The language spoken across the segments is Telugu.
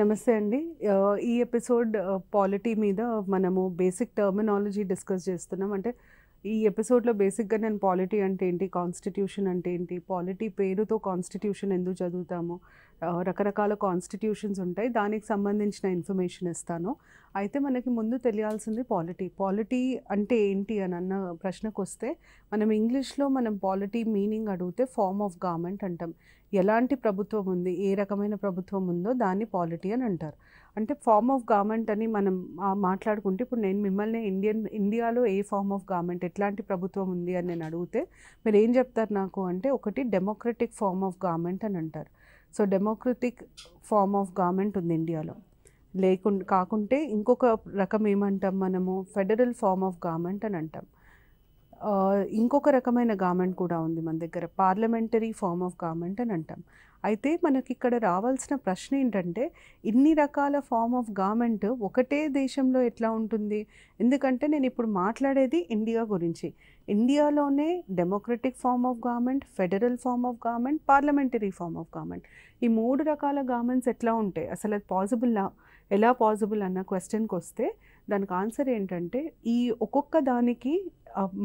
నమస్తే అండి ఈ ఎపిసోడ్ పాలిటీ మీద మనము బేసిక్ టర్మినాలజీ డిస్కస్ చేస్తున్నాం అంటే ఈ ఎపిసోడ్లో బేసిక్గా నేను పాలిటీ అంటే ఏంటి కాన్స్టిట్యూషన్ అంటే ఏంటి పాలిటీ పేరుతో కాన్స్టిట్యూషన్ ఎందుకు చదువుతాము రకరకాల కాన్స్టిట్యూషన్స్ ఉంటాయి దానికి సంబంధించిన ఇన్ఫర్మేషన్ ఇస్తాను అయితే మనకి ముందు తెలియాల్సింది పాలిటీ పాలిటీ అంటే ఏంటి అని అన్న ప్రశ్నకు వస్తే మనం ఇంగ్లీష్లో మనం పాలిటీ మీనింగ్ అడిగితే ఫార్మ్ ఆఫ్ గవర్నమెంట్ అంటాం ఎలాంటి ప్రభుత్వం ఉంది ఏ రకమైన ప్రభుత్వం ఉందో దాన్ని పాలిటీ అని అంటారు అంటే ఫార్మ్ ఆఫ్ గవర్నమెంట్ అని మనం మాట్లాడుకుంటే ఇప్పుడు నేను మిమ్మల్ని ఇండియన్ ఇండియాలో ఏ ఫార్మ్ ఆఫ్ గవర్నమెంట్ ఎట్లాంటి ప్రభుత్వం ఉంది అని నేను అడిగితే మీరు ఏం చెప్తారు నాకు అంటే ఒకటి డెమోక్రటిక్ ఫార్మ్ ఆఫ్ గవర్నమెంట్ అని అంటారు so democratic form of government ఉంది ఇండియాలో లేకుండా కాకుంటే ఇంకొక రకం ఏమంటాం మనము ఫెడరల్ ఫార్మ్ ఆఫ్ గవర్నమెంట్ అని అంటాం ఇంకొక రకమైన గార్మెంట్ కూడా ఉంది మన దగ్గర పార్లమెంటరీ ఫామ్ ఆఫ్ గార్మెంట్ అని అంటాం అయితే మనకి ఇక్కడ రావాల్సిన ప్రశ్న ఏంటంటే ఇన్ని రకాల ఫామ్ ఆఫ్ గార్మెంట్ ఒకటే దేశంలో ఎట్లా ఉంటుంది ఎందుకంటే నేను ఇప్పుడు మాట్లాడేది ఇండియా గురించి ఇండియాలోనే democratic form of government federal form of government parliamentary form of government ఈ మూడు రకాల గార్మెంట్స్ ఎట్లా ఉంటాయి అసలు అది పాసిబుల్ ఎలా పాసిబుల్ అన్న క్వశ్చన్కి వస్తే దానికి ఆన్సర్ ఏంటంటే ఈ ఒక్కొక్క దానికి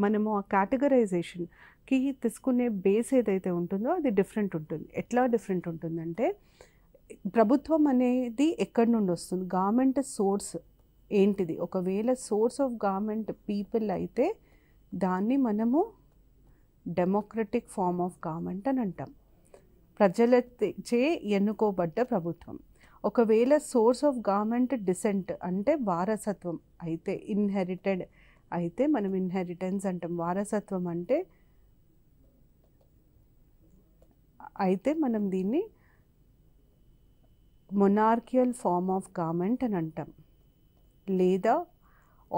మనము ఆ క్యాటగరైజేషన్కి తీసుకునే బేస్ ఏదైతే ఉంటుందో అది డిఫరెంట్ ఉంటుంది ఎట్లా డిఫరెంట్ ఉంటుందంటే ప్రభుత్వం అనేది ఎక్కడి నుండి వస్తుంది గవర్నమెంట్ సోర్స్ ఏంటిది ఒకవేళ సోర్స్ ఆఫ్ గవర్నమెంట్ పీపుల్ అయితే దాన్ని మనము డెమోక్రటిక్ ఫామ్ ఆఫ్ గవర్నమెంట్ అని అంటాం ప్రజలచే ఎన్నుకోబడ్డ ప్రభుత్వం ఒకవేళ సోర్స్ ఆఫ్ గవర్నమెంట్ డిసెంట్ అంటే వారసత్వం అయితే ఇన్హెరిటెడ్ అయితే మనం ఇన్హెరిటెన్స్ అంటాం వారసత్వం అంటే అయితే మనం దీన్ని మొనార్కియల్ ఫామ్ ఆఫ్ గవర్నమెంట్ అని అంటాం లేదా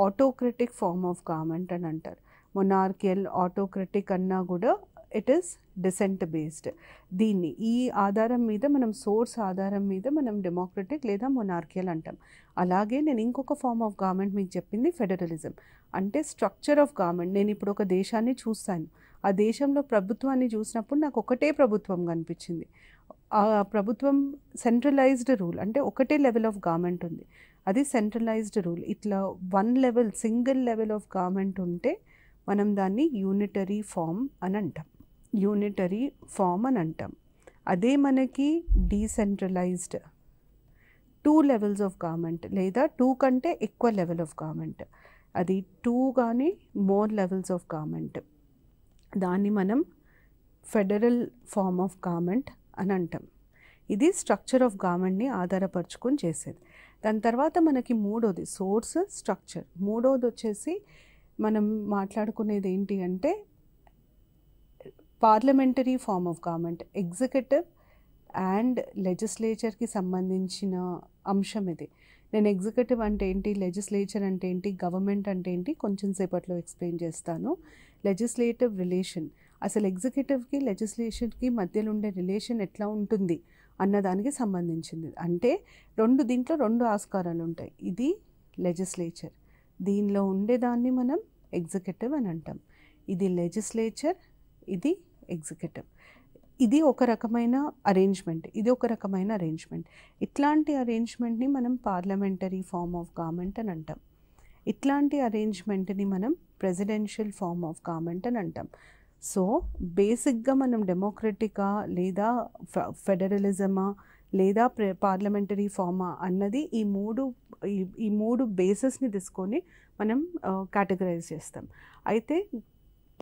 ఆటోక్రటిక్ ఫామ్ ఆఫ్ గవర్నమెంట్ అని అంటారు మొనార్కియల్ ఆటోక్రటిక్ అన్నా కూడా ఇట్ ఈస్ డిసెంట్ బేస్డ్ దీన్ని ఈ ఆధారం మీద మనం సోర్స్ ఆధారం మీద మనం డెమోక్రటిక్ లేదా మొనార్కియల్ అంటాం అలాగే నేను ఇంకొక ఫామ్ ఆఫ్ గవర్నమెంట్ మీకు చెప్పింది ఫెడరలిజం అంటే స్ట్రక్చర్ ఆఫ్ గవర్నమెంట్ నేను ఇప్పుడు ఒక దేశాన్ని చూస్తాను ఆ దేశంలో ప్రభుత్వాన్ని చూసినప్పుడు నాకు ఒకటే ప్రభుత్వం కనిపించింది ఆ ప్రభుత్వం సెంట్రలైజ్డ్ రూల్ అంటే ఒకటే లెవెల్ ఆఫ్ గవర్నమెంట్ ఉంది అది సెంట్రలైజ్డ్ రూల్ ఇట్లా one level single level of government ఉంటే మనం దాన్ని యూనిటరీ ఫామ్ అని అంటాం యూనిటరీ ఫామ్ అని అంటాం అదే మనకి decentralized two levels of government లేదా టూ కంటే ఎక్కువ లెవెల్ ఆఫ్ గవర్నమెంట్ అది టూ కానీ మోర్ లెవెల్స్ ఆఫ్ గవర్నమెంట్ దాన్ని మనం ఫెడరల్ ఫామ్ ఆఫ్ గవర్నమెంట్ అని అంటాం ఇది స్ట్రక్చర్ ఆఫ్ గవర్నమెంట్ని ఆధారపరచుకొని చేసేది దాని తర్వాత మనకి మూడోది సోర్స్ స్ట్రక్చర్ మూడోది వచ్చేసి మనం మాట్లాడుకునేది ఏంటి అంటే parliamentary form of government executive and లెజిస్లేచర్కి సంబంధించిన అంశం ఇది నేను ఎగ్జిక్యూటివ్ అంటే ఏంటి లెజిస్లేచర్ అంటే ఏంటి గవర్నమెంట్ అంటే ఏంటి కొంచెం సేపట్లో ఎక్స్ప్లెయిన్ చేస్తాను లెజిస్లేటివ్ రిలేషన్ అసలు ఎగ్జిక్యూటివ్కి లెజిస్లేషన్కి మధ్యలో ఉండే రిలేషన్ ఎట్లా ఉంటుంది అన్నదానికి సంబంధించింది అంటే రెండు దీంట్లో రెండు ఆస్కారాలు ఉంటాయి ఇది లెజిస్లేచర్ దీనిలో ఉండేదాన్ని మనం ఎగ్జిక్యూటివ్ అని అంటాం ఇది లెజిస్లేచర్ ఇది ఎగ్జిక్యూటివ్ ఇది ఒక రకమైన అరేంజ్మెంట్ ఇది ఒక రకమైన అరేంజ్మెంట్ ఇట్లాంటి అరేంజ్మెంట్ని మనం పార్లమెంటరీ ఫార్మ్ ఆఫ్ గవర్నమెంట్ అని అంటాం ఇట్లాంటి అరేంజ్మెంట్ని మనం ప్రెసిడెన్షియల్ ఫార్మ్ ఆఫ్ గవర్నమెంట్ అని అంటాం సో బేసిక్గా మనం డెమోక్రటికా లేదా ఫెడరలిజమా లేదా పార్లమెంటరీ ఫార్మా అన్నది ఈ మూడు ఈ మూడు బేసెస్ని తీసుకొని మనం కేటగరైజ్ uh, చేస్తాం అయితే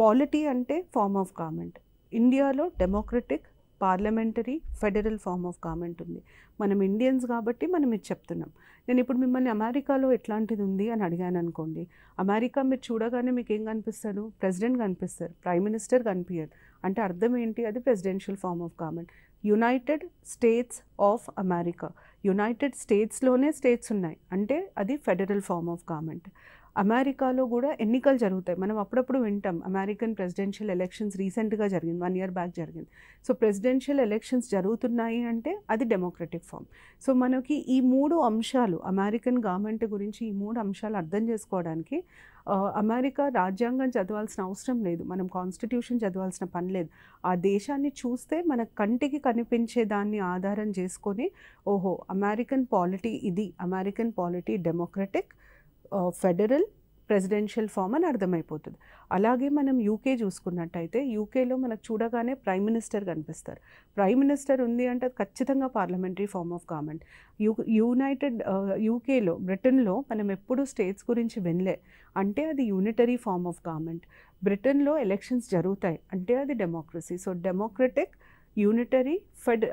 పాలిటీ అంటే ఫార్మ్ ఆఫ్ గవర్నమెంట్ ఇండియాలో democratic parliamentary federal form of government ఉంది మనం ఇండియన్స్ కాబట్టి మనం ఇది చెప్తున్నాం నేను ఇప్పుడు మిమ్మల్ని అమెరికాలో ఎట్లాంటిది ఉంది అని అడిగాను అనుకోండి అమెరికా మీరు చూడగానే మీకు ఏం కనిపిస్తారు ప్రెసిడెంట్ కనిపిస్తారు ప్రైమ్ మినిస్టర్ కనిపించారు అంటే అర్థం ఏంటి అది presidential form of government United States of America United స్టేట్స్లోనే స్టేట్స్ ఉన్నాయి అంటే అది ఫెడరల్ ఫామ్ ఆఫ్ గవర్నమెంట్ అమెరికాలో కూడా ఎన్నికలు జరుగుతాయి మనం అప్పుడప్పుడు వింటాం అమెరికన్ ప్రెసిడెన్షియల్ ఎలక్షన్స్ రీసెంట్గా జరిగింది వన్ ఇయర్ బ్యాక్ జరిగింది సో ప్రెసిడెన్షియల్ ఎలక్షన్స్ జరుగుతున్నాయి అంటే అది డెమోక్రటిక్ ఫామ్ సో మనకి ఈ మూడు అంశాలు అమెరికన్ గవర్నమెంట్ గురించి ఈ మూడు అంశాలు అర్థం చేసుకోవడానికి అమెరికా రాజ్యాంగం చదవాల్సిన అవసరం లేదు మనం కాన్స్టిట్యూషన్ చదవాల్సిన పని లేదు ఆ దేశాన్ని చూస్తే మన కంటికి కనిపించే దాన్ని ఆధారం చేసుకొని ఓహో అమెరికన్ పాలిటీ ఇది American polity democratic federal presidential form అని అర్థమైపోతుంది అలాగే మనం యూకే చూసుకున్నట్టయితే యూకేలో మనకు చూడగానే ప్రైమ్ మినిస్టర్ కనిపిస్తారు ప్రైమ్ మినిస్టర్ ఉంది అంటే ఖచ్చితంగా parliamentary form of government you United యూకేలో బ్రిటన్లో మనం ఎప్పుడు స్టేట్స్ గురించి వినలే అంటే అది యూనిటరీ ఫామ్ ఆఫ్ గవర్నమెంట్ బ్రిటన్లో ఎలక్షన్స్ జరుగుతాయి అంటే అది democracy so democratic unitary fed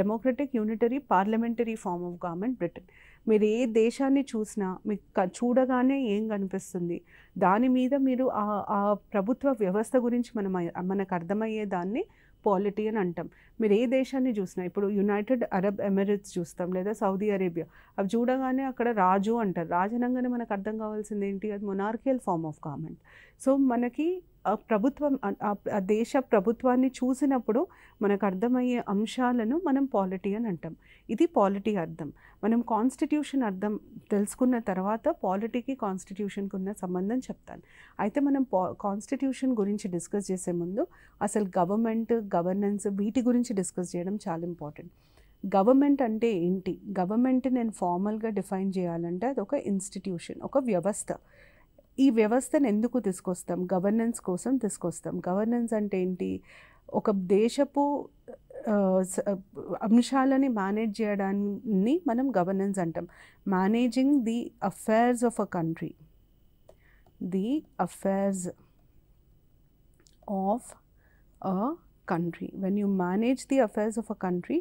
democratic unitary parliamentary form of government Britain మీరు ఏ దేశాన్ని చూసినా మీకు చూడగానే ఏం కనిపిస్తుంది దాని మీద మీరు ఆ ప్రభుత్వ వ్యవస్థ గురించి మనం మనకు అర్థమయ్యే దాన్ని పాలిటీ అని అంటాం మీరు ఏ దేశాన్ని చూసినా ఇప్పుడు యునైటెడ్ అరబ్ ఎమిరేట్స్ చూస్తాం లేదా సౌదీ అరేబియా అవి చూడగానే అక్కడ రాజు అంటారు రాజనంగానే మనకు అర్థం కావాల్సింది ఏంటి అది monarchial form of government so మనకి ప్రభుత్వం ఆ దేశ ప్రభుత్వాన్ని చూసినప్పుడు మనకు అర్థమయ్యే అంశాలను మనం పాలిటీ అని అంటాం ఇది పాలిటీ అర్థం మనం కాన్స్టిట్యూషన్ అర్థం తెలుసుకున్న తర్వాత పాలిటీకి కాన్స్టిట్యూషన్కి ఉన్న సంబంధం చెప్తాను అయితే మనం కాన్స్టిట్యూషన్ గురించి డిస్కస్ చేసే ముందు అసలు గవర్నమెంట్ గవర్నెన్స్ వీటి గురించి డిస్కస్ చేయడం చాలా ఇంపార్టెంట్ గవర్నమెంట్ అంటే ఏంటి గవర్నమెంట్ నేను ఫార్మల్గా డిఫైన్ చేయాలంటే అది ఒక ఇన్స్టిట్యూషన్ ఒక వ్యవస్థ ఈ వ్యవస్థను ఎందుకు తీసుకొస్తాం గవర్నెన్స్ కోసం తీసుకొస్తాం గవర్నెన్స్ అంటే ఏంటి ఒక దేశపు అంశాలని మేనేజ్ చేయడాన్ని మనం గవర్నెన్స్ అంటాం managing the affairs of a country the affairs of a country when you manage the affairs of a country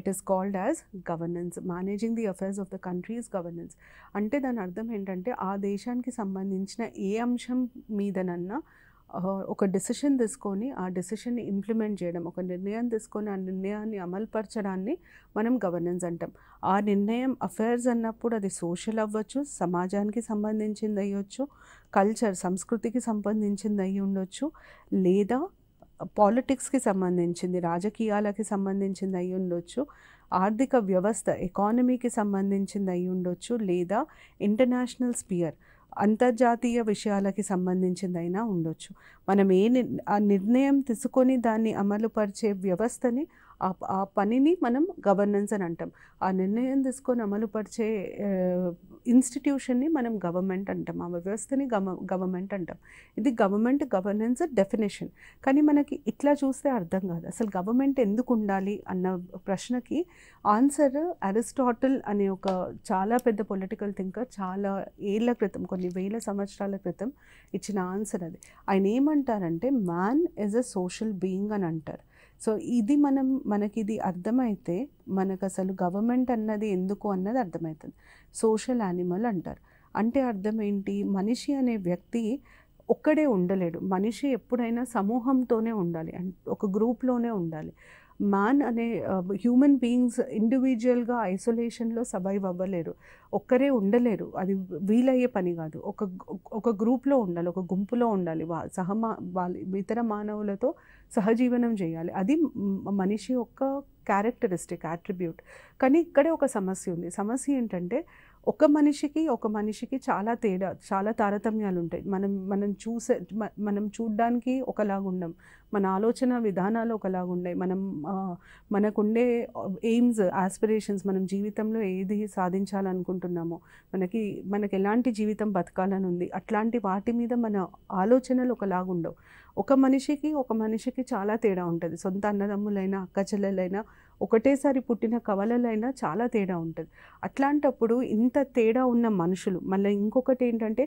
it is called as governance managing the affairs of the countries governance అంటే దాని అర్థం ఏంటంటే ఆ దేశానికి సంబంధించిన ఏ అంశం మీదనన్నా ఒక డెసిషన్ తీసుకొని ఆ డెసిషన్ని ఇంప్లిమెంట్ చేయడం ఒక నిర్ణయం తీసుకొని ఆ నిర్ణయాన్ని అమలుపరచడాన్ని మనం గవర్నెన్స్ అంటాం ఆ నిర్ణయం అఫేర్స్ అన్నప్పుడు అది సోషల్ అవ్వచ్చు సమాజానికి సంబంధించింది అయ్యొచ్చు కల్చర్ సంస్కృతికి సంబంధించింది అయ్యి ఉండొచ్చు లేదా పాలిటిక్స్కి సంబంధించింది రాజకీయాలకి సంబంధించింది అయి ఉండొచ్చు ఆర్థిక వ్యవస్థ ఎకానమీకి సంబంధించింది అయి ఉండొచ్చు లేదా ఇంటర్నేషనల్ స్పియర్ అంతర్జాతీయ విషయాలకి సంబంధించిందైనా ఉండొచ్చు మనం ఏ ఆ నిర్ణయం తీసుకొని దాన్ని అమలుపరిచే వ్యవస్థని ఆ పనిని మనం గవర్నెన్స్ అని అంటాం ఆ నిర్ణయం తీసుకొని అమలుపరిచే ఇన్స్టిట్యూషన్ని మనం గవర్నమెంట్ అంటాం ఆ వ్యవస్థని గవ గవర్నమెంట్ అంటాం ఇది గవర్నమెంట్ గవర్నెన్స్ డెఫినేషన్ కానీ మనకి ఇట్లా చూస్తే అర్థం కాదు అసలు గవర్నమెంట్ ఎందుకు ఉండాలి అన్న ప్రశ్నకి ఆన్సర్ అరిస్టాటిల్ అనే ఒక చాలా పెద్ద పొలిటికల్ థింకర్ చాలా ఏళ్ళ క్రితం కొన్ని వేల సంవత్సరాల క్రితం ఇచ్చిన ఆన్సర్ అది ఆయన ఏమంటారంటే man is a social being అని అంటారు సో ఇది మనం మనకి ఇది అర్థమైతే మనకు అసలు గవర్నమెంట్ అన్నది ఎందుకు అన్నది అర్థమవుతుంది సోషల్ యానిమల్ అంటారు అంటే అర్థం ఏంటి మనిషి అనే వ్యక్తి ఒక్కడే ఉండలేడు మనిషి ఎప్పుడైనా సమూహంతోనే ఉండాలి ఒక గ్రూప్లోనే ఉండాలి మ్యాన్ అనే హ్యూమన్ బీయింగ్స్ ఇండివిజువల్గా ఐసోలేషన్లో సర్వైవ్ అవ్వలేరు ఒక్కరే ఉండలేరు అది వీలయ్యే పని కాదు ఒక ఒక గ్రూప్లో ఉండాలి ఒక గుంపులో ఉండాలి వా సహమా వాళ్ళ ఇతర మానవులతో సహజీవనం చేయాలి అది మనిషి యొక్క క్యారెక్టరిస్టిక్ అట్రిబ్యూట్ కానీ ఇక్కడే ఒక సమస్య ఉంది సమస్య ఏంటంటే ఒక మనిషికి ఒక మనిషికి చాలా తేడా చాలా తారతమ్యాలు ఉంటాయి మనం మనం చూసే మనం చూడ్డానికి ఒకలాగా ఉండం మన ఆలోచన విధానాలు ఒకలాగా ఉండే మనం మనకుండే ఎయిమ్స్ ఆస్పిరేషన్స్ మనం జీవితంలో ఏది సాధించాలనుకుంటున్నామో మనకి మనకి ఎలాంటి జీవితం బతకాలని ఉంది అట్లాంటి వాటి మీద మన ఆలోచనలు ఒకలాగా ఉండవు ఒక మనిషికి ఒక మనిషికి చాలా తేడా ఉంటుంది సొంత అన్నదమ్ములైనా అక్కచెల్లెలైనా ఒకటేసారి పుట్టిన కవలలైనా చాలా తేడా ఉంటుంది అట్లాంటప్పుడు ఇంత తేడా ఉన్న మనుషులు మళ్ళీ ఇంకొకటి ఏంటంటే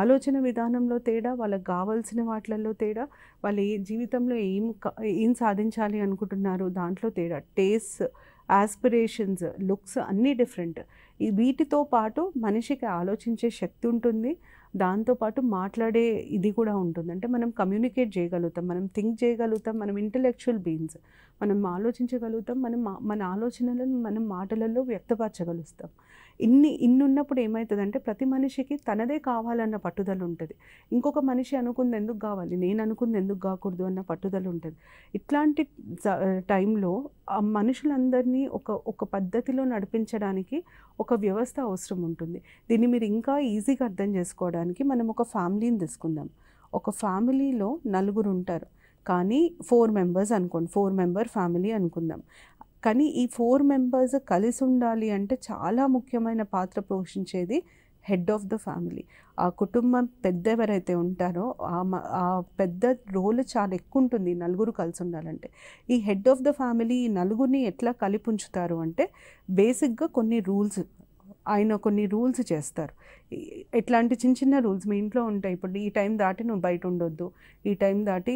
ఆలోచన విధానంలో తేడా వాళ్ళకి కావాల్సిన వాటిలలో తేడా వాళ్ళు ఏ జీవితంలో ఏం ఏం సాధించాలి అనుకుంటున్నారు దాంట్లో తేడా టేస్ట్ ఆస్పిరేషన్స్ లుక్స్ అన్నీ డిఫరెంట్ వీటితో పాటు మనిషికి ఆలోచించే శక్తి ఉంటుంది దాంతోపాటు మాట్లాడే ఇది కూడా ఉంటుంది అంటే మనం కమ్యూనికేట్ చేయగలుగుతాం మనం థింక్ చేయగలుగుతాం మనం ఇంటలెక్చువల్ బీయింగ్స్ మనం ఆలోచించగలుగుతాం మనం మన ఆలోచనలను మనం మాటలలో వ్యక్తపరచగలుగుతాం ఇన్ని ఇన్నున్నప్పుడు ఏమవుతుందంటే ప్రతి మనిషికి తనదే కావాలన్న పట్టుదల ఉంటుంది ఇంకొక మనిషి అనుకుంది ఎందుకు కావాలి నేను అనుకుంది ఎందుకు కాకూడదు అన్న పట్టుదల ఉంటుంది ఇట్లాంటి టైంలో ఆ మనుషులందరినీ ఒక ఒక పద్ధతిలో నడిపించడానికి ఒక వ్యవస్థ అవసరం ఉంటుంది దీన్ని మీరు ఇంకా ఈజీగా అర్థం చేసుకోవడానికి మనం ఒక ఫ్యామిలీని తీసుకుందాం ఒక ఫ్యామిలీలో నలుగురు ఉంటారు కానీ ఫోర్ మెంబర్స్ అనుకోండి ఫోర్ మెంబర్ ఫ్యామిలీ అనుకుందాం కానీ ఈ ఫోర్ మెంబర్స్ కలిసి ఉండాలి అంటే చాలా ముఖ్యమైన పాత్ర పోషించేది హెడ్ ఆఫ్ ద ఫ్యామిలీ ఆ కుటుంబం పెద్ద ఎవరైతే ఉంటారో ఆ పెద్ద రోల్ చాలా ఎక్కువ ఉంటుంది నలుగురు కలిసి ఉండాలంటే ఈ హెడ్ ఆఫ్ ద ఫ్యామిలీ ఈ నలుగురిని ఎట్లా ఉంచుతారు అంటే బేసిక్గా కొన్ని రూల్స్ ఆయన కొన్ని రూల్స్ చేస్తారు ఎట్లాంటి చిన్న చిన్న రూల్స్ మీ ఇంట్లో ఉంటాయి ఇప్పుడు ఈ టైం దాటి నువ్వు బయట ఉండొద్దు ఈ టైం దాటి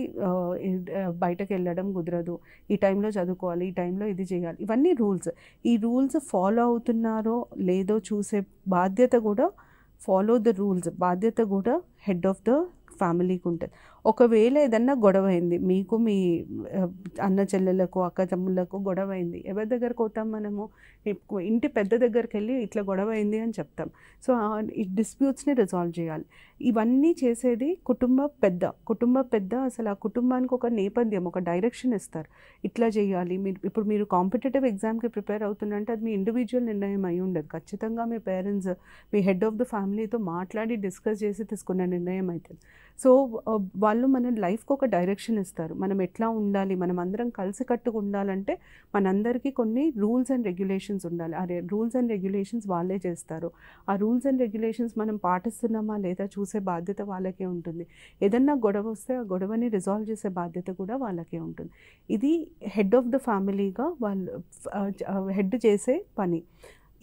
బయటకు వెళ్ళడం కుదరదు ఈ టైంలో చదువుకోవాలి ఈ టైంలో ఇది చేయాలి ఇవన్నీ రూల్స్ ఈ రూల్స్ ఫాలో అవుతున్నారో లేదో చూసే బాధ్యత కూడా ఫాలో ద రూల్స్ బాధ్యత కూడా హెడ్ ఆఫ్ ద ఫ్యామిలీకి ఉంటుంది ఒకవేళ ఏదన్నా గొడవ అయింది మీకు మీ అన్న చెల్లెలకు అక్క తమ్ముళ్ళకు గొడవ అయింది ఎవరి దగ్గరకు పోతాం మనము ఇంటి పెద్ద దగ్గరికి వెళ్ళి ఇట్లా గొడవ అయింది అని చెప్తాం సో ఈ డిస్ప్యూట్స్ని రిజాల్వ్ చేయాలి ఇవన్నీ చేసేది కుటుంబ పెద్ద కుటుంబ పెద్ద అసలు ఆ కుటుంబానికి ఒక నేపథ్యం ఒక డైరెక్షన్ ఇస్తారు ఇట్లా చేయాలి మీరు ఇప్పుడు మీరు కాంపిటేటివ్ ఎగ్జామ్కి ప్రిపేర్ అవుతుందంటే అది మీ ఇండివిజువల్ నిర్ణయం అయి ఉండదు ఖచ్చితంగా మీ పేరెంట్స్ మీ హెడ్ ఆఫ్ ద ఫ్యామిలీతో మాట్లాడి డిస్కస్ చేసి తీసుకున్న నిర్ణయం అవుతుంది సో వాళ్ళు మన లైఫ్కి ఒక డైరెక్షన్ ఇస్తారు మనం ఎట్లా ఉండాలి మనం అందరం కలిసికట్టుగా ఉండాలంటే మనందరికీ కొన్ని రూల్స్ అండ్ రెగ్యులేషన్స్ ఉండాలి ఆ రూల్స్ అండ్ రెగ్యులేషన్స్ వాళ్ళే చేస్తారు ఆ రూల్స్ అండ్ రెగ్యులేషన్స్ మనం పాటిస్తున్నామా లేదా చూసే బాధ్యత వాళ్ళకే ఉంటుంది ఏదన్నా గొడవ వస్తే ఆ గొడవని రిజాల్వ్ చేసే బాధ్యత కూడా వాళ్ళకే ఉంటుంది ఇది హెడ్ ఆఫ్ ద ఫ్యామిలీగా వాళ్ళు హెడ్ చేసే పని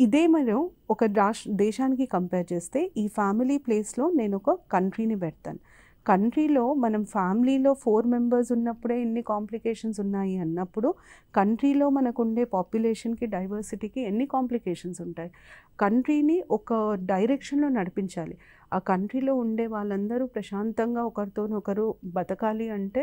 ఇదే మనం ఒక రాష్ట్ర దేశానికి కంపేర్ చేస్తే ఈ ఫ్యామిలీ ప్లేస్లో నేను ఒక కంట్రీని పెడతాను కంట్రీలో మనం ఫ్యామిలీలో ఫోర్ మెంబర్స్ ఉన్నప్పుడే ఎన్ని కాంప్లికేషన్స్ ఉన్నాయి అన్నప్పుడు కంట్రీలో మనకుండే పాపులేషన్కి డైవర్సిటీకి ఎన్ని కాంప్లికేషన్స్ ఉంటాయి కంట్రీని ఒక డైరెక్షన్లో నడిపించాలి ఆ కంట్రీలో ఉండే వాళ్ళందరూ ప్రశాంతంగా ఒకరితోనొకరు బతకాలి అంటే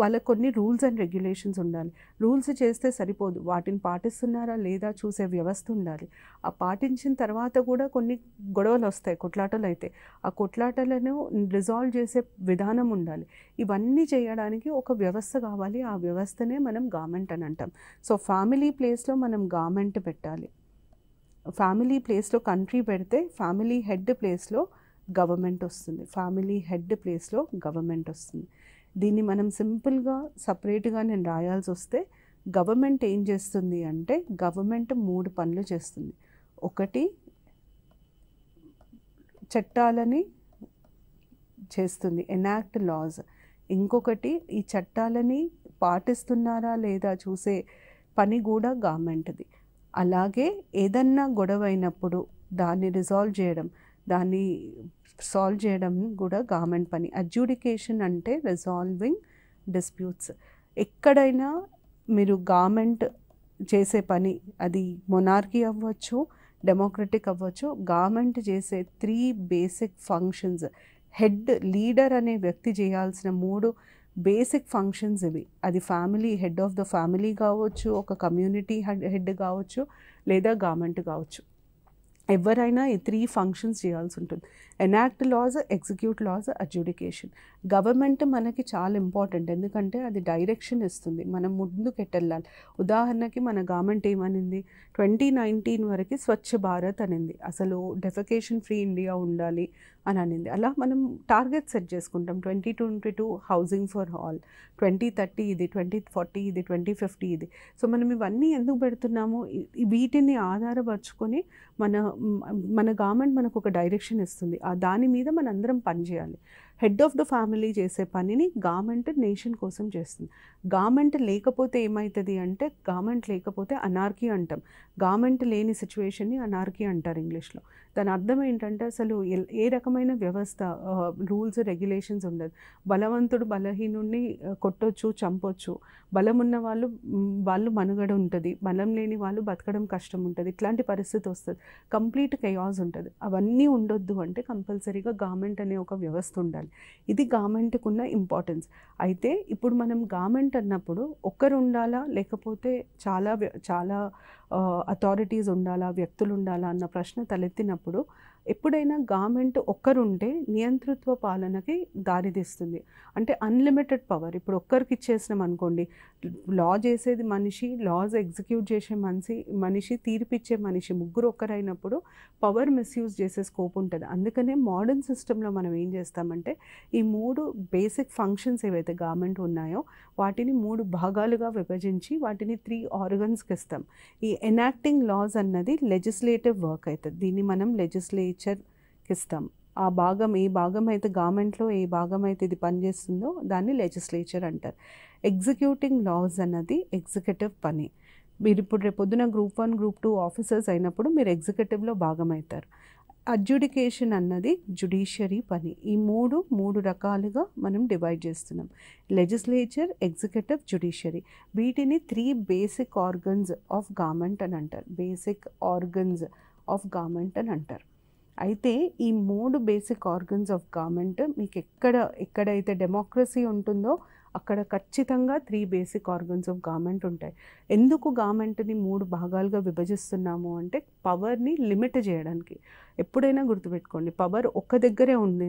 వాళ్ళకు కొన్ని రూల్స్ అండ్ రెగ్యులేషన్స్ ఉండాలి రూల్స్ చేస్తే సరిపోదు వాటిని పాటిస్తున్నారా లేదా చూసే వ్యవస్థ ఉండాలి ఆ పాటించిన తర్వాత కూడా కొన్ని గొడవలు వస్తాయి కొట్లాటలు అయితే ఆ కొట్లాటలను రిజాల్వ్ చేసే విధానం ఉండాలి ఇవన్నీ చేయడానికి ఒక వ్యవస్థ కావాలి ఆ వ్యవస్థనే మనం గవర్నమెంట్ అని అంటాం సో ఫ్యామిలీ ప్లేస్లో మనం గవర్నమెంట్ పెట్టాలి ఫ్యామిలీ ప్లేస్లో కంట్రీ పెడితే ఫ్యామిలీ హెడ్ ప్లేస్లో గవర్నమెంట్ వస్తుంది ఫ్యామిలీ హెడ్ ప్లేస్లో గవర్నమెంట్ వస్తుంది దీన్ని మనం సింపుల్గా సపరేట్గా నేను రాయాల్సి వస్తే గవర్నమెంట్ ఏం చేస్తుంది అంటే గవర్నమెంట్ మూడు పనులు చేస్తుంది ఒకటి చట్టాలని చేస్తుంది ఎనాక్ట్ లాస్ ఇంకొకటి ఈ చట్టాలని పాటిస్తున్నారా లేదా చూసే పని కూడా గవర్నమెంట్ది అలాగే ఏదన్నా గొడవ అయినప్పుడు దాన్ని రిజాల్వ్ చేయడం దాన్ని సాల్వ్ చేయడం కూడా గవర్నమెంట్ పని అడ్judication అంటే రిజాల్వింగ్ డిస్ప్యూట్స్ ఎక్కడైనా మీరు గవర్నమెంట్ చేసే పని అది మొనార్కీ అవ్వచ్చు డెమోక్రటిక్ అవ్వచ్చు గవర్నమెంట్ చేసే three basic functions head leader అనే వ్యక్తి చేయాల్సిన మూడు బేసిక్ ఫంక్షన్స్ ఇవి అది family head of the family కావచ్చు ఒక కమ్యూనిటీ హెడ్ కావచ్చు లేదా గవర్నమెంట్ కావచ్చు ఎవరైనా ఈ త్రీ ఫంక్షన్స్ చేయాల్సి ఉంటుంది enact laws execute laws adjudication government మనకి చాలా ఇంపార్టెంట్ ఎందుకంటే అది డైరెక్షన్ ఇస్తుంది మనం ముందుకు ఎట్టెళ్ళాలి ఉదాహరణకి మన గవర్నమెంట్ ఏమనింది ట్వంటీ నైన్టీన్ వరకు స్వచ్ఛ భారత్ అనింది అసలు డెఫికేషన్ ఫ్రీ ఇండియా ఉండాలి అని అనింది అలా మనం టార్గెట్ సెట్ చేసుకుంటాం twenty twenty two housing for all twenty thirty ఇది ట్వంటీ ఫార్టీ ఇది ట్వంటీ ఫిఫ్టీ ఇది సో మనం ఇవన్నీ ఎందుకు పెడుతున్నామో వీటిని ఆధారపరుచుకొని మన మన గవర్నమెంట్ మనకు ఒక డైరెక్షన్ ఇస్తుంది దాని మీద మనందరం పనిచేయాలి హెడ్ ఆఫ్ ద ఫ్యామిలీ చేసే పనిని గవర్నమెంట్ నేషన్ కోసం చేస్తుంది గవర్నమెంట్ లేకపోతే ఏమవుతుంది అంటే గవర్నమెంట్ లేకపోతే అనార్కీ అంటాం గవర్నమెంట్ లేని సిచ్యువేషన్ని అనార్కీ అంటారు ఇంగ్లీష్లో దాని అర్థం ఏంటంటే అసలు ఏ రకమైన వ్యవస్థ రూల్స్ రెగ్యులేషన్స్ ఉండదు బలవంతుడు బలహీనుడిని కొట్టొచ్చు చంపొచ్చు బలం ఉన్న వాళ్ళు వాళ్ళు మనుగడ ఉంటుంది బలం లేని వాళ్ళు బతకడం కష్టం ఉంటుంది ఇట్లాంటి పరిస్థితి వస్తుంది కంప్లీట్ కయాజ్ ఉంటుంది అవన్నీ ఉండొద్దు అంటే కంపల్సరీగా గవర్నమెంట్ అనే ఒక వ్యవస్థ ఉండాలి ఉండాలి ఇది గార్మెంట్కి ఉన్న ఇంపార్టెన్స్ అయితే ఇప్పుడు మనం గార్మెంట్ అన్నప్పుడు ఒక్కరు ఉండాలా లేకపోతే చాలా చాలా అథారిటీస్ ఉండాలా వ్యక్తులు ఉండాలా అన్న ప్రశ్న తలెత్తినప్పుడు ఎప్పుడైనా గవర్నమెంట్ ఒక్కరుంటే నియంతృత్వ పాలనకి దారితీస్తుంది అంటే అన్లిమిటెడ్ పవర్ ఇప్పుడు ఒక్కరికి ఇచ్చేసినాం అనుకోండి లా చేసేది మనిషి లాస్ ఎగ్జిక్యూట్ చేసే మనిషి మనిషి తీర్పిచ్చే మనిషి ముగ్గురు ఒక్కరైనప్పుడు పవర్ మిస్యూజ్ చేసే స్కోప్ ఉంటుంది అందుకనే మోడర్న్ సిస్టంలో మనం ఏం చేస్తామంటే ఈ మూడు బేసిక్ ఫంక్షన్స్ ఏవైతే గవర్నమెంట్ ఉన్నాయో వాటిని మూడు భాగాలుగా విభజించి వాటిని త్రీ ఆర్గన్స్కి ఇస్తాం ఈ ఎనాక్టింగ్ లాస్ అన్నది లెజిస్లేటివ్ వర్క్ అవుతుంది దీన్ని మనం లెజిస్లే టీచర్ ఇస్తాం ఆ భాగం ఏ భాగం అయితే గవర్నమెంట్లో ఏ భాగం అయితే ఇది పనిచేస్తుందో దాన్ని లెజిస్లేచర్ అంటారు ఎగ్జిక్యూటింగ్ లాస్ అన్నది ఎగ్జిక్యూటివ్ పని మీరు ఇప్పుడు రేపు పొద్దున group one group two officers అయినప్పుడు మీరు ఎగ్జిక్యూటివ్లో భాగమవుతారు అడ్జుడికేషన్ అన్నది జుడిషియరీ పని ఈ మూడు మూడు రకాలుగా మనం డివైడ్ చేస్తున్నాం లెజిస్లేచర్ ఎగ్జిక్యూటివ్ జుడిషియరీ వీటిని three basic organs of government అని అంటారు బేసిక్ ఆర్గన్స్ ఆఫ్ గవర్నమెంట్ అని అంటారు అయితే ఈ మూడు బేసిక్ ఆర్గన్స్ ఆఫ్ గవర్నమెంట్ మీకు ఎక్కడ ఎక్కడైతే డెమోక్రసీ ఉంటుందో అక్కడ ఖచ్చితంగా three basic organs of government ఉంటాయి ఎందుకు గవర్నమెంట్ని మూడు భాగాలుగా విభజిస్తున్నాము అంటే పవర్ని లిమిట్ చేయడానికి ఎప్పుడైనా గుర్తుపెట్టుకోండి పవర్ ఒక్క దగ్గరే ఉండి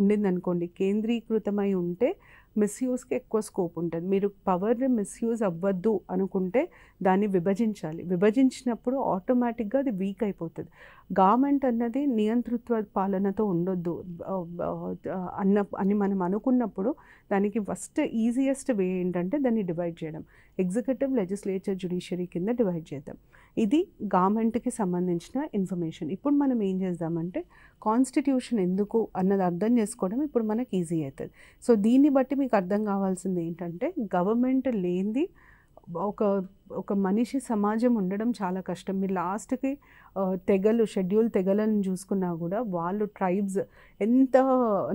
ఉండిందనుకోండి కేంద్రీకృతమై ఉంటే మిస్యూజ్కి ఎక్కువ స్కోప్ ఉంటుంది మీరు పవర్ని మిస్యూజ్ అవ్వద్దు అనుకుంటే దాన్ని విభజించాలి విభజించినప్పుడు ఆటోమేటిక్గా అది వీక్ అయిపోతుంది గవర్నమెంట్ అన్నది నియంతృత్వ పాలనతో ఉండొద్దు అన్న అని మనం అనుకున్నప్పుడు దానికి ఫస్ట్ ఈజియెస్ట్ వే ఏంటంటే దాన్ని డివైడ్ చేయడం ఎగ్జిక్యూటివ్ లెజిస్లేచర్ జ్యుడిషియరీ కింద డివైడ్ చేద్దాం ఇది గవర్నమెంట్కి సంబంధించిన ఇన్ఫర్మేషన్ ఇప్పుడు మనం ఏం చేద్దామంటే కాన్స్టిట్యూషన్ ఎందుకు అన్నది అర్థం చేసుకోవడం ఇప్పుడు మనకి ఈజీ అవుతుంది సో దీన్ని బట్టి మీకు అర్థం కావాల్సింది ఏంటంటే గవర్నమెంట్ లేనిది ఒక ఒక మనిషి సమాజం ఉండడం చాలా కష్టం మీరు లాస్ట్కి తెగలు షెడ్యూల్ తెగలను చూసుకున్నా కూడా వాళ్ళు ట్రైబ్స్ ఎంత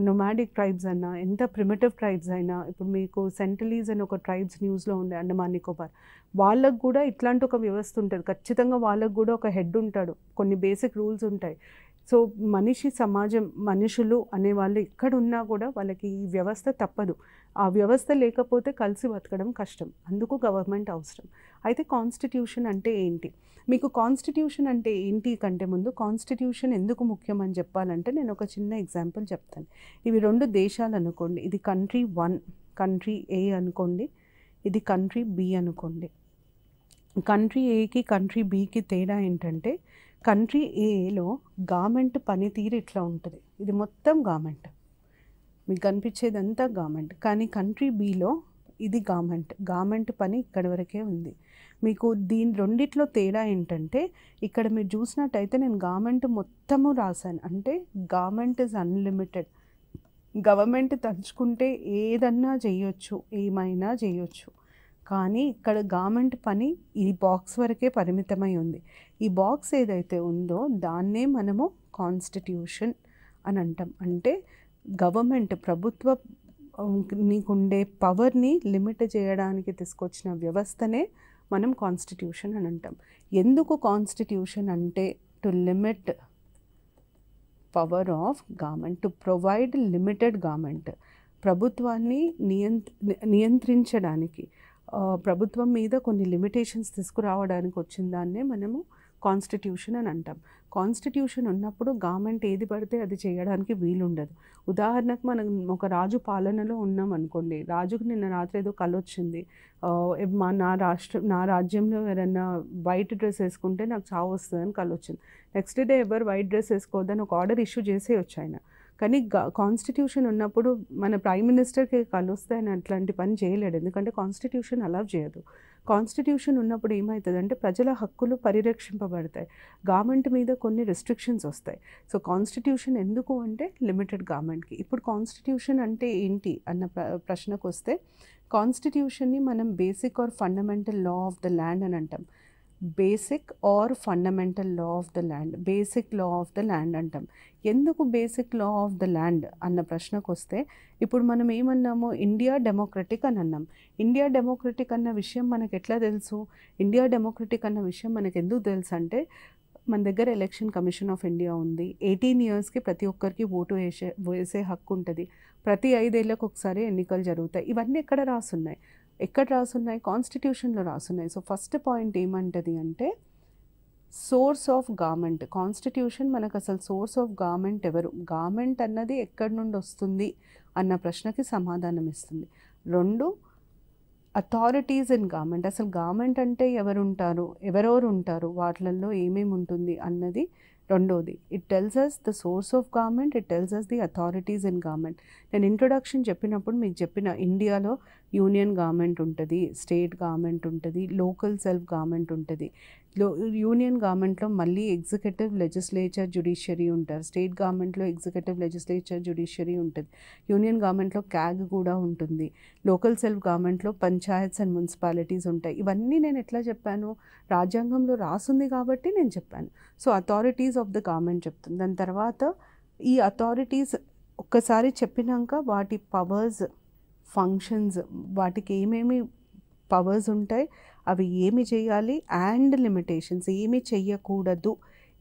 నొమాడిక్ ట్రైబ్స్ అయినా ఎంత ప్రిమిటివ్ ట్రైబ్స్ అయినా ఇప్పుడు మీకు సెంట్రలీజ్ అని ఒక ట్రైబ్స్ న్యూస్లో ఉంది అండమాన్ నికోబార్ వాళ్ళకు కూడా ఇట్లాంటి ఒక వ్యవస్థ ఉంటుంది ఖచ్చితంగా వాళ్ళకు కూడా ఒక హెడ్ ఉంటాడు కొన్ని బేసిక్ రూల్స్ ఉంటాయి సో మనిషి సమాజం మనుషులు అనేవాళ్ళు ఎక్కడున్నా కూడా వాళ్ళకి ఈ వ్యవస్థ తప్పదు ఆ వ్యవస్థ లేకపోతే కలిసి బతకడం కష్టం అందుకు గవర్నమెంట్ అవసరం అయితే కాన్స్టిట్యూషన్ అంటే ఏంటి మీకు కాన్స్టిట్యూషన్ అంటే ఏంటి కంటే ముందు కాన్స్టిట్యూషన్ ఎందుకు ముఖ్యం అని చెప్పాలంటే నేను ఒక చిన్న ఎగ్జాంపుల్ చెప్తాను ఇవి రెండు దేశాలు అనుకోండి ఇది కంట్రీ వన్ కంట్రీ ఏ అనుకోండి ఇది కంట్రీ బి అనుకోండి కంట్రీ ఏకి కంట్రీ బీకి తేడా ఏంటంటే కంట్రీ ఏలో గవర్నమెంట్ పనితీరు ఇట్లా ఉంటుంది ఇది మొత్తం గవర్నమెంట్ మీకు కనిపించేదంతా గవర్నమెంట్ కానీ కంట్రీ బీలో ఇది గవర్నమెంట్ గవర్నమెంట్ పని ఇక్కడి వరకే ఉంది మీకు దీని రెండిట్లో తేడా ఏంటంటే ఇక్కడ మీరు చూసినట్టయితే నేను గవర్నమెంట్ మొత్తము రాశాను అంటే గవర్నమెంట్ ఇస్ అన్లిమిటెడ్ గవర్నమెంట్ తలుచుకుంటే ఏదన్నా చేయొచ్చు ఏమైనా చేయొచ్చు కానీ ఇక్కడ గార్మెంట్ పని ఈ బాక్స్ వరకే పరిమితమై ఉంది ఈ బాక్స్ ఏదైతే ఉందో దాన్నే మనము కాన్స్టిట్యూషన్ అని అంటాం అంటే గవర్నమెంట్ ప్రభుత్వ నీకుండే పవర్ని లిమిట్ చేయడానికి తీసుకొచ్చిన వ్యవస్థనే మనం కాన్స్టిట్యూషన్ అని అంటాం ఎందుకు కాన్స్టిట్యూషన్ అంటే to limit power of government to provide limited government ప్రభుత్వాన్ని నియంత్రించడానికి ప్రభుత్వం మీద కొన్ని లిమిటేషన్స్ తీసుకురావడానికి వచ్చిన దాన్నే మనము కాన్స్టిట్యూషన్ అని అంటాం కాన్స్టిట్యూషన్ ఉన్నప్పుడు గవర్నమెంట్ ఏది పడితే అది చేయడానికి వీలుండదు ఉదాహరణకు మనం ఒక రాజు పాలనలో ఉన్నాం అనుకోండి రాజుకు నిన్న రాత్రి ఏదో కలొచ్చింది మా నా రాష్ట్రం నా రాజ్యంలో ఎవరైనా వైట్ డ్రెస్ వేసుకుంటే నాకు చావు వస్తుందని కలొచ్చింది నెక్స్ట్ డే ఎవరు వైట్ డ్రెస్ వేసుకోవద్దని ఒక ఆర్డర్ ఇష్యూ చేసే వచ్చాయన కానీ కాన్స్టిట్యూషన్ ఉన్నప్పుడు మన ప్రైమ్ మినిస్టర్కి కలుస్తాయని అట్లాంటి పని చేయలేడు ఎందుకంటే కాన్స్టిట్యూషన్ అలౌ చేయదు కాన్స్టిట్యూషన్ ఉన్నప్పుడు ఏమవుతుందంటే ప్రజల హక్కులు పరిరక్షింపబడతాయి గవర్నమెంట్ మీద కొన్ని రెస్ట్రిక్షన్స్ వస్తాయి సో కాన్స్టిట్యూషన్ ఎందుకు అంటే లిమిటెడ్ గవర్నమెంట్కి ఇప్పుడు కాన్స్టిట్యూషన్ అంటే ఏంటి అన్న ప్రశ్నకు వస్తే కాన్స్టిట్యూషన్ని మనం basic or fundamental law of the land అని అంటాం basic or fundamental law of the land basic law of the land అంటాం ఎందుకు basic law of the land అన్న ప్రశ్నకు వస్తే ఇప్పుడు మనం ఏమన్నాము ఇండియా డెమోక్రటిక్ అని అన్నాం ఇండియా డెమోక్రటిక్ అన్న విషయం మనకు ఎట్లా తెలుసు ఇండియా డెమోక్రటిక్ అన్న విషయం మనకు ఎందుకు తెలుసు అంటే మన దగ్గర ఎలక్షన్ కమిషన్ ఆఫ్ ఇండియా ఉంది ఎయిటీన్ ఇయర్స్కి ప్రతి ఒక్కరికి ఓటు వేసే వేసే హక్కు ఉంటుంది ప్రతి ఐదేళ్లకు ఒకసారి ఎన్నికలు జరుగుతాయి ఇవన్నీ ఎక్కడ రాసున్నాయి ఎక్కడ రాసున్నాయి కాన్స్టిట్యూషన్లో రాసున్నాయి సో ఫస్ట్ పాయింట్ ఏమంటది అంటే సోర్స్ ఆఫ్ గార్మెంట్ కాన్స్టిట్యూషన్ మనకు అసలు సోర్స్ ఆఫ్ గార్మెంట్ ఎవరు గార్మెంట్ అన్నది ఎక్కడి నుండి వస్తుంది అన్న ప్రశ్నకి సమాధానం ఇస్తుంది రెండు అథారిటీస్ ఇన్ గార్మెంట్ అసలు గార్మెంట్ అంటే ఎవరు ఉంటారు ఎవరెవరు ఉంటారు వాటిలలో ఏమేమి ఉంటుంది అన్నది రెండోది it tells us the source of government it tells us the authorities in government నేను ఇంట్రొడక్షన్ చెప్పినప్పుడు మీకు చెప్పిన ఇండియాలో యూనియన్ గవర్నమెంట్ ఉంటుంది స్టేట్ గవర్నమెంట్ ఉంటుంది లోకల్ సెల్ఫ్ గవర్నమెంట్ ఉంటుంది యూనియన్ గవర్నమెంట్లో మళ్ళీ ఎగ్జిక్యూటివ్ లెజిస్లేచర్ జ్యుడిషియరీ ఉంటారు స్టేట్ గవర్నమెంట్లో ఎగ్జిక్యూటివ్ లెజిస్లేచర్ జ్యుడిషియరీ ఉంటుంది యూనియన్ గవర్నమెంట్లో క్యాగ్ కూడా ఉంటుంది లోకల్ సెల్ఫ్ గవర్నమెంట్లో పంచాయత్స్ అండ్ మున్సిపాలిటీస్ ఉంటాయి ఇవన్నీ నేను ఎట్లా చెప్పాను రాజ్యాంగంలో రాసుంది కాబట్టి నేను చెప్పాను so authorities of the government చెప్తుంది దాని తర్వాత ఈ అథారిటీస్ ఒక్కసారి చెప్పినాక వాటి పవర్స్ ఫంక్షన్స్ వాటికి ఏమేమి పవర్స్ ఉంటాయి అవి ఏమి చేయాలి అండ్ లిమిటేషన్స్ ఏమి చెయ్యకూడదు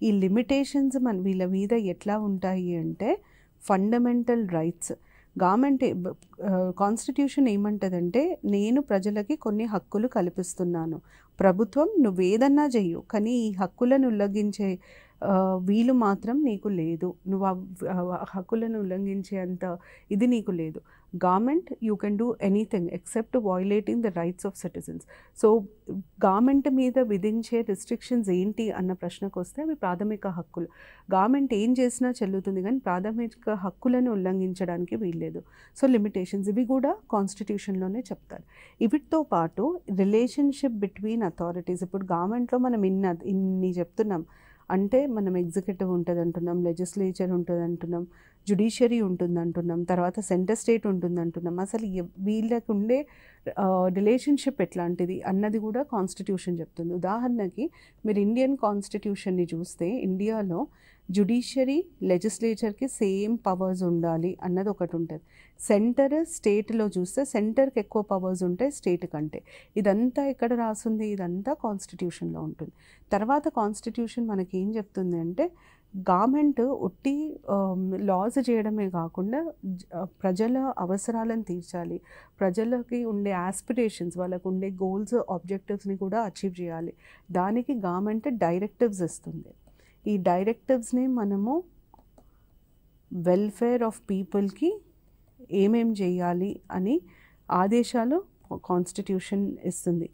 ఈ లిమిటేషన్స్ మన వీళ్ళ మీద ఎట్లా ఉంటాయి అంటే ఫండమెంటల్ రైట్స్ గవర్నమెంట్ కాన్స్టిట్యూషన్ ఏమంటుందంటే నేను ప్రజలకి కొన్ని హక్కులు కల్పిస్తున్నాను ప్రభుత్వం నువ్వేదన్నా చెయ్యు కానీ ఈ హక్కులను ఉల్లంఘించే వీలు మాత్రం నీకు లేదు నువ్వు హక్కులను ఉల్లంఘించే అంత ఇది నీకు లేదు government you can do anything except violating the rights of citizens so government మీద విధించే రిస్ట్రిక్షన్స్ ఏంటి అన్న ప్రశ్నకు వస్తే అవి ప్రాథమిక హక్కులు గవర్నమెంట్ ఏం చేసినా చెల్లుతుంది కానీ ప్రాథమిక హక్కులను ఉల్లంఘించడానికి వీల్లేదు సో లిమిటేషన్స్ ఇవి కూడా కాన్స్టిట్యూషన్లోనే చెప్తారు వీటితో పాటు రిలేషన్షిప్ బిట్వీన్ అథారిటీస్ ఇప్పుడు గవర్నమెంట్లో మనం ఇన్న ఇన్ని చెప్తున్నాం అంటే మనం ఎగ్జిక్యూటివ్ ఉంటుంది అంటున్నాం లెజిస్లేచర్ ఉంటుంది అంటున్నాం జుడిషియరీ అంటున్నాం తర్వాత సెంటర్ స్టేట్ ఉంటుంది అంటున్నాం అసలు వీళ్ళకు ఉండే రిలేషన్షిప్ ఎట్లాంటిది అన్నది కూడా కాన్స్టిట్యూషన్ చెప్తుంది ఉదాహరణకి మీరు ఇండియన్ కాన్స్టిట్యూషన్ని చూస్తే ఇండియాలో జుడిషియరీ లెజిస్లేచర్కి సేమ్ పవర్స్ ఉండాలి అన్నది ఒకటి ఉంటుంది సెంటర్ స్టేట్లో చూస్తే సెంటర్కి ఎక్కువ పవర్స్ ఉంటాయి స్టేట్ కంటే ఇదంతా ఎక్కడ రాసింది ఇదంతా కాన్స్టిట్యూషన్లో ఉంటుంది తర్వాత కాన్స్టిట్యూషన్ మనకి ఏం చెప్తుంది అంటే గవర్నమెంట్ ఉట్టి లాస్ చేయడమే కాకుండా ప్రజల అవసరాలను తీర్చాలి ప్రజలకి ఉండే ఆస్పిరేషన్స్ వాళ్ళకు ఉండే గోల్స్ ఆబ్జెక్టివ్స్ని కూడా అచీవ్ చేయాలి దానికి గవర్నమెంట్ డైరెక్టివ్స్ ఇస్తుంది ఈ డైరెక్టివ్స్ని మనము వెల్ఫేర్ ఆఫ్ పీపుల్కి ఏమేం చేయాలి అని ఆదేశాలు కాన్స్టిట్యూషన్ ఇస్తుంది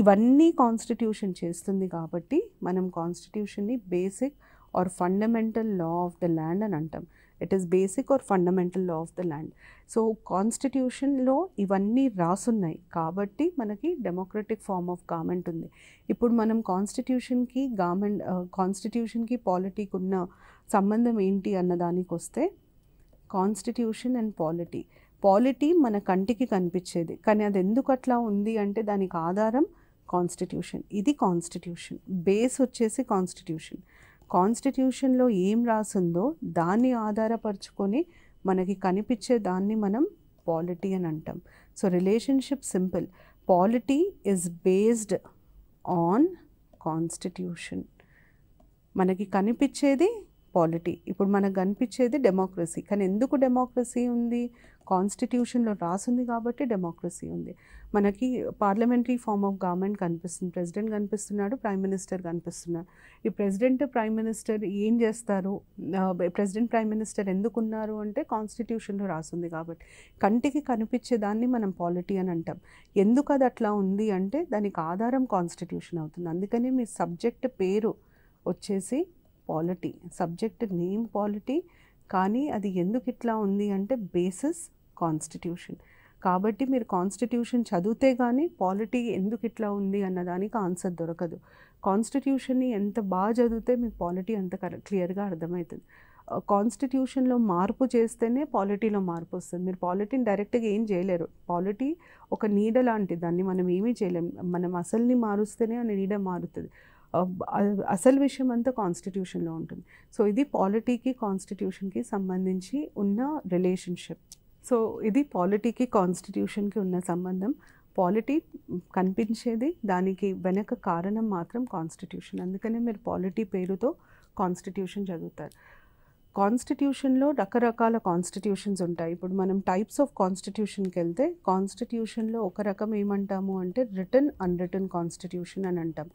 ఇవన్నీ కాన్స్టిట్యూషన్ చేస్తుంది కాబట్టి మనం కాన్స్టిట్యూషన్ని basic or fundamental law of the land అని అంటాం it is basic or fundamental law of the land so కాన్స్టిట్యూషన్లో ఇవన్నీ రాసున్నాయి కాబట్టి మనకి డెమోక్రటిక్ ఫామ్ ఆఫ్ గవర్నమెంట్ ఉంది ఇప్పుడు మనం కాన్స్టిట్యూషన్కి గవర్నమెంట్ కాన్స్టిట్యూషన్కి పాలిటీకి ఉన్న సంబంధం ఏంటి అన్న దానికి వస్తే కాన్స్టిట్యూషన్ అండ్ పాలిటీ పాలిటీ మన కంటికి కనిపించేది కానీ అది ఎందుకు అట్లా ఉంది అంటే దానికి ఆధారం కాన్స్టిట్యూషన్ ఇది కాన్స్టిట్యూషన్ బేస్ వచ్చేసి కాన్స్టిట్యూషన్ కాన్స్టిట్యూషన్లో ఏం రాసిందో దాన్ని ఆధారపరచుకొని మనకి కనిపించే దాన్ని మనం పాలిటీ అని అంటాం so relationship simple polity is based on constitution మనకి కనిపించేది పాలిటీ ఇప్పుడు మనకు కనిపించేది డెమోక్రసీ కానీ ఎందుకు డెమోక్రసీ ఉంది కాన్స్టిట్యూషన్లో రాసింది కాబట్టి డెమోక్రసీ ఉంది మనకి పార్లమెంటరీ ఫామ్ ఆఫ్ గవర్నమెంట్ కనిపిస్తుంది ప్రెసిడెంట్ కనిపిస్తున్నాడు ప్రైమ్ మినిస్టర్ కనిపిస్తున్నాడు ఈ ప్రెసిడెంట్ ప్రైమ్ మినిస్టర్ ఏం చేస్తారు ప్రెసిడెంట్ ప్రైమ్ మినిస్టర్ ఎందుకున్నారు అంటే కాన్స్టిట్యూషన్లో రాసింది కాబట్టి కంటికి కనిపించేదాన్ని మనం పాలిటీ అని అంటాం ఎందుకు అది అట్లా ఉంది అంటే దానికి ఆధారం కాన్స్టిట్యూషన్ అవుతుంది అందుకనే మీ సబ్జెక్ట్ పేరు వచ్చేసి పాలిటీ సబ్జెక్ట్ నేమ్ పాలిటీ కానీ అది ఎందుకు ఇట్లా ఉంది అంటే బేసిస్ కాన్స్టిట్యూషన్ కాబట్టి మీరు కాన్స్టిట్యూషన్ చదివితే కానీ పాలిటీ ఎందుకు ఇట్లా ఉంది అన్నదానికి ఆన్సర్ దొరకదు కాన్స్టిట్యూషన్ని ఎంత బాగా చదివితే మీకు పాలిటీ అంత క్లియర్గా అర్థమవుతుంది కాన్స్టిట్యూషన్లో మార్పు చేస్తేనే పాలిటీలో మార్పు వస్తుంది మీరు పాలిటీని డైరెక్ట్గా ఏం చేయలేరు పాలిటీ ఒక నీడ లాంటి దాన్ని మనం ఏమీ చేయలేం మనం అసలుని మారుస్తేనే ఆ నీడ మారుతుంది అసలు విషయం అంతా కాన్స్టిట్యూషన్లో ఉంటుంది సో ఇది పాలిటీకి కాన్స్టిట్యూషన్కి సంబంధించి ఉన్న రిలేషన్షిప్ సో ఇది పాలిటీకి కాన్స్టిట్యూషన్కి ఉన్న సంబంధం పాలిటీ కనిపించేది దానికి వెనక కారణం మాత్రం కాన్స్టిట్యూషన్ అందుకనే మీరు పాలిటీ పేరుతో కాన్స్టిట్యూషన్ చదువుతారు కాన్స్టిట్యూషన్లో రకరకాల కాన్స్టిట్యూషన్స్ ఉంటాయి ఇప్పుడు మనం టైప్స్ ఆఫ్ కాన్స్టిట్యూషన్కి వెళ్తే కాన్స్టిట్యూషన్లో ఒక రకం ఏమంటాము అంటే రిటర్న్ అన్ రిటర్న్ కాన్స్టిట్యూషన్ అని అంటాం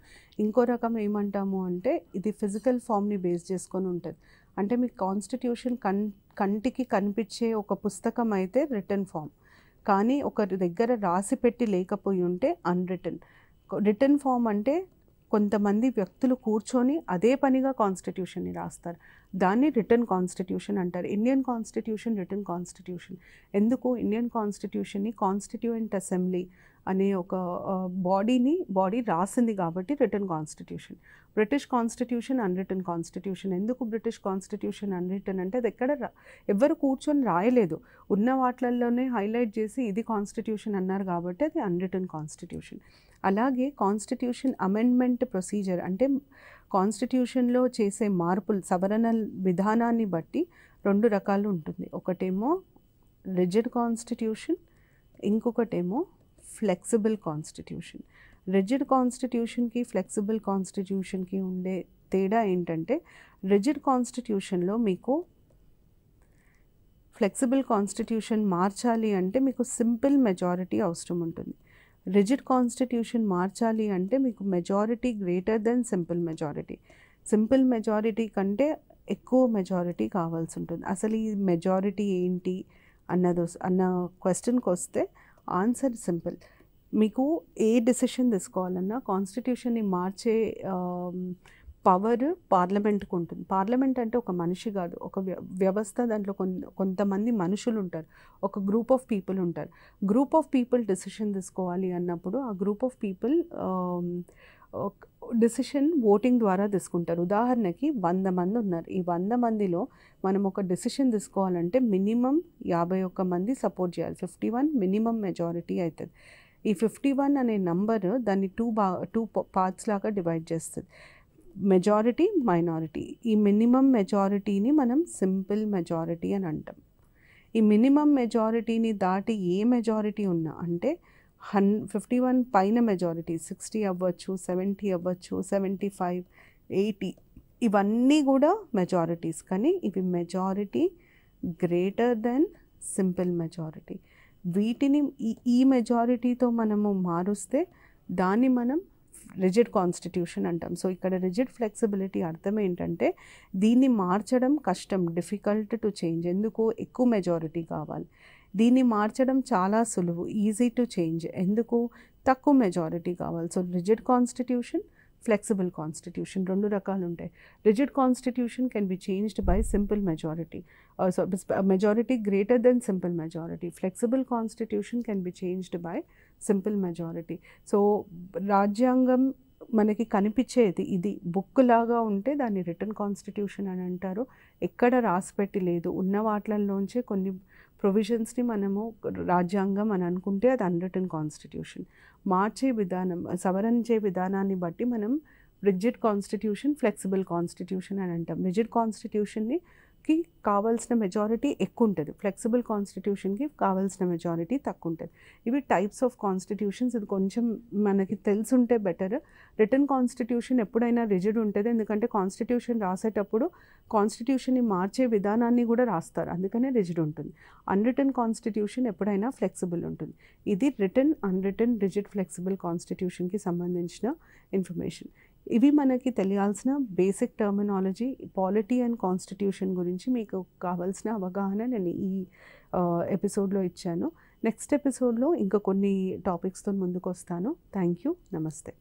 ఇంకో రకం ఏమంటాము అంటే ఇది ఫిజికల్ ఫామ్ని బేస్ చేసుకొని ఉంటుంది అంటే మీ కాన్స్టిట్యూషన్ కన్ కంటికి కనిపించే ఒక పుస్తకం అయితే రిటర్న్ ఫామ్ కానీ ఒకరి దగ్గర రాసి పెట్టి లేకపోయి ఉంటే అన్రిటర్న్ రిటర్న్ ఫామ్ అంటే కొంతమంది వ్యక్తులు కూర్చొని అదే పనిగా కాన్స్టిట్యూషన్ని రాస్తారు దాన్ని రిటర్న్ కాన్స్టిట్యూషన్ అంటారు ఇండియన్ కాన్స్టిట్యూషన్ రిటర్న్ కాన్స్టిట్యూషన్ ఎందుకు ఇండియన్ కాన్స్టిట్యూషన్ని కాన్స్టిట్యూయెంట్ అసెంబ్లీ అనే ఒక బాడీని బాడీ రాసింది కాబట్టి written constitution British constitution unwritten constitution ఎందుకు బ్రిటిష్ కాన్స్టిట్యూషన్ అన్రిటర్న్ అంటే అది ఎక్కడ ఎవరు కూర్చొని రాయలేదు ఉన్న వాటిల్లోనే హైలైట్ చేసి ఇది కాన్స్టిట్యూషన్ అన్నారు కాబట్టి అది అన్రిటర్న్ కాన్స్టిట్యూషన్ అలాగే కాన్స్టిట్యూషన్ అమెండ్మెంట్ ప్రొసీజర్ అంటే కాన్స్టిట్యూషన్లో చేసే మార్పులు సవరణ విధానాన్ని బట్టి రెండు రకాలు ఉంటుంది ఒకటేమో రిజిడ్ కాన్స్టిట్యూషన్ ఇంకొకటేమో ఫ్లెక్సిబుల్ కాన్స్టిట్యూషన్ రిజిడ్ కాన్స్టిట్యూషన్కి ఫ్లెక్సిబుల్ కాన్స్టిట్యూషన్కి ఉండే తేడా ఏంటంటే రిజిడ్ కాన్స్టిట్యూషన్లో మీకు ఫ్లెక్సిబుల్ కాన్స్టిట్యూషన్ మార్చాలి అంటే మీకు సింపుల్ మెజారిటీ అవసరం ఉంటుంది రిజిడ్ కాన్స్టిట్యూషన్ మార్చాలి అంటే మీకు majority greater than simple majority simple majority కంటే ఎక్కువ మెజారిటీ కావాల్సి ఉంటుంది అసలు ఈ మెజారిటీ ఏంటి అన్నది అన్న క్వశ్చన్కి వస్తే ఆన్సర్ సింపుల్ మీకు ఏ డెసిషన్ తీసుకోవాలన్నా కాన్స్టిట్యూషన్ని మార్చే పవర్ పార్లమెంట్కి ఉంటుంది పార్లమెంట్ అంటే ఒక మనిషి కాదు ఒక వ్యవస్థ దాంట్లో కొంతమంది మనుషులు ఉంటారు ఒక గ్రూప్ ఆఫ్ పీపుల్ ఉంటారు గ్రూప్ ఆఫ్ పీపుల్ డెసిషన్ తీసుకోవాలి అన్నప్పుడు ఆ group of people decision voting ద్వారా తీసుకుంటారు ఉదాహరణకి వంద మంది ఉన్నారు ఈ వంద మందిలో మనం ఒక డిసిషన్ తీసుకోవాలంటే మినిమం యాభై ఒక్క మంది సపోర్ట్ చేయాలి ఫిఫ్టీ వన్ మినిమం మెజారిటీ అవుతుంది ఈ ఫిఫ్టీ వన్ అనే నంబర్ దాన్ని టూ బా టూ పార్ట్స్ లాగా డివైడ్ చేస్తుంది మెజారిటీ మైనారిటీ ఈ మినిమం మెజారిటీని మనం సింపుల్ మెజారిటీ అని అంటాం ఈ మినిమం మెజారిటీని దాటి ఏ మెజారిటీ ఉన్నా అంటే హన్ ఫిఫ్టీ వన్ పైన మెజారిటీ సిక్స్టీ అవ్వచ్చు సెవెంటీ అవ్వచ్చు సెవెంటీ ఫైవ్ ఎయిటీ ఇవన్నీ కూడా మెజారిటీస్ కానీ ఇవి majority greater than simple majority వీటిని ఈ ఈ మెజారిటీతో మనము మారుస్తే దాన్ని మనం రిజిడ్ కాన్స్టిట్యూషన్ అంటాం సో ఇక్కడ రిజిడ్ ఫ్లెక్సిబిలిటీ అర్థం ఏంటంటే దీన్ని మార్చడం కష్టం డిఫికల్ట్ టు చేంజ్ ఎందుకు ఎక్కువ మెజారిటీ కావాలి దీన్ని మార్చడం చాలా సులువు ఈజీ టు చేంజ్ ఎందుకు తక్కువ మెజారిటీ కావాలి so rigid constitution flexible constitution రెండు రకాలు ఉంటాయి rigid constitution can be changed by simple majority so majority greater than simple majority flexible constitution can be changed by simple majority so రాజ్యాంగం మనకి కనిపించేది ఇది బుక్ లాగా ఉంటే దాన్ని రిటర్న్ కాన్స్టిట్యూషన్ అని అంటారు ఎక్కడ రాసిపెట్టి లేదు ఉన్న వాటిల్లోంచే కొన్ని ప్రొవిజన్స్ని మనము రాజ్యాంగం అని అనుకుంటే అది అన్రిటన్ కాన్స్టిట్యూషన్ మార్చే విధానం సవరించే విధానాన్ని బట్టి మనం రిజిడ్ కాన్స్టిట్యూషన్ ఫ్లెక్సిబుల్ కాన్స్టిట్యూషన్ అని అంటాం రిజిడ్ కాన్స్టిట్యూషన్ని కి కావాల్సిన మెజారిటీ ఎక్కువ ఉంటుంది ఫ్లెక్సిబుల్ కాన్స్టిట్యూషన్కి కావాల్సిన మెజారిటీ తక్కువ ఉంటుంది ఇవి టైప్స్ ఆఫ్ కాన్స్టిట్యూషన్స్ ఇది కొంచెం మనకి తెలుసుంటే బెటర్ రిటర్న్ కాన్స్టిట్యూషన్ ఎప్పుడైనా రిజిడ్ ఉంటుంది ఎందుకంటే కాన్స్టిట్యూషన్ రాసేటప్పుడు కాన్స్టిట్యూషన్ని మార్చే విధానాన్ని కూడా రాస్తారు అందుకనే రిజిడ్ ఉంటుంది అన్రిటర్న్ కాన్స్టిట్యూషన్ ఎప్పుడైనా ఫ్లెక్సిబుల్ ఉంటుంది ఇది రిటర్న్ అన్రిటర్న్ రిజిడ్ ఫ్లెక్సిబుల్ కాన్స్టిట్యూషన్కి సంబంధించిన ఇన్ఫర్మేషన్ ఇవి మనకి తెలియాల్సిన basic terminology polity and constitution గురించి మీకు కావాల్సిన అవగాహన నేను ఈ ఎపిసోడ్లో ఇచ్చాను నెక్స్ట్ ఎపిసోడ్లో ఇంకా కొన్ని టాపిక్స్తో ముందుకు వస్తాను థ్యాంక్ యూ నమస్తే